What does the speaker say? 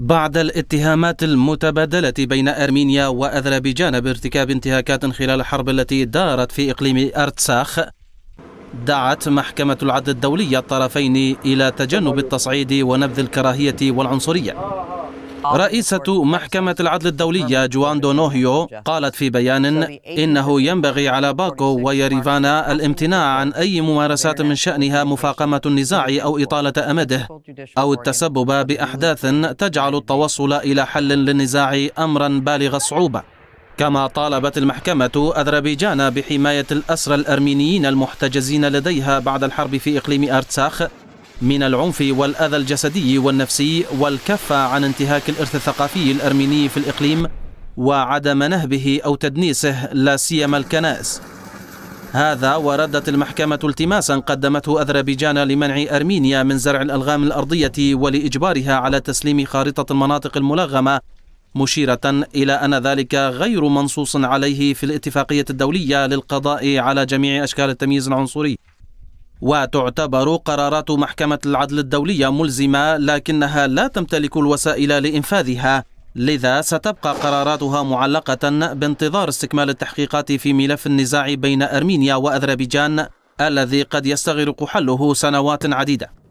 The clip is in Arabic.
بعد الاتهامات المتبادلة بين أرمينيا وأذربيجان بارتكاب انتهاكات خلال الحرب التي دارت في إقليم أرتساخ دعت محكمة العدل الدولية الطرفين إلى تجنب التصعيد ونبذ الكراهية والعنصرية رئيسة محكمة العدل الدولية جوان دونوهيو قالت في بيان إنه ينبغي على باكو ويريفانا الامتناع عن أي ممارسات من شأنها مفاقمة النزاع أو إطالة أمده أو التسبب بأحداث تجعل التوصل إلى حل للنزاع أمرا بالغ الصعوبة كما طالبت المحكمة أذربيجان بحماية الأسرى الأرمينيين المحتجزين لديها بعد الحرب في إقليم أرتساخ من العنف والأذى الجسدي والنفسي والكف عن انتهاك الإرث الثقافي الأرميني في الإقليم وعدم نهبه أو تدنيسه لا سيما الكنائس هذا وردت المحكمة التماسا قدمته أذربيجان لمنع أرمينيا من زرع الألغام الأرضية ولإجبارها على تسليم خارطة المناطق الملغمة مشيرة إلى أن ذلك غير منصوص عليه في الاتفاقية الدولية للقضاء على جميع أشكال التمييز العنصري وتعتبر قرارات محكمة العدل الدولية ملزمة لكنها لا تمتلك الوسائل لإنفاذها لذا ستبقى قراراتها معلقة بانتظار استكمال التحقيقات في ملف النزاع بين أرمينيا وأذربيجان الذي قد يستغرق حله سنوات عديدة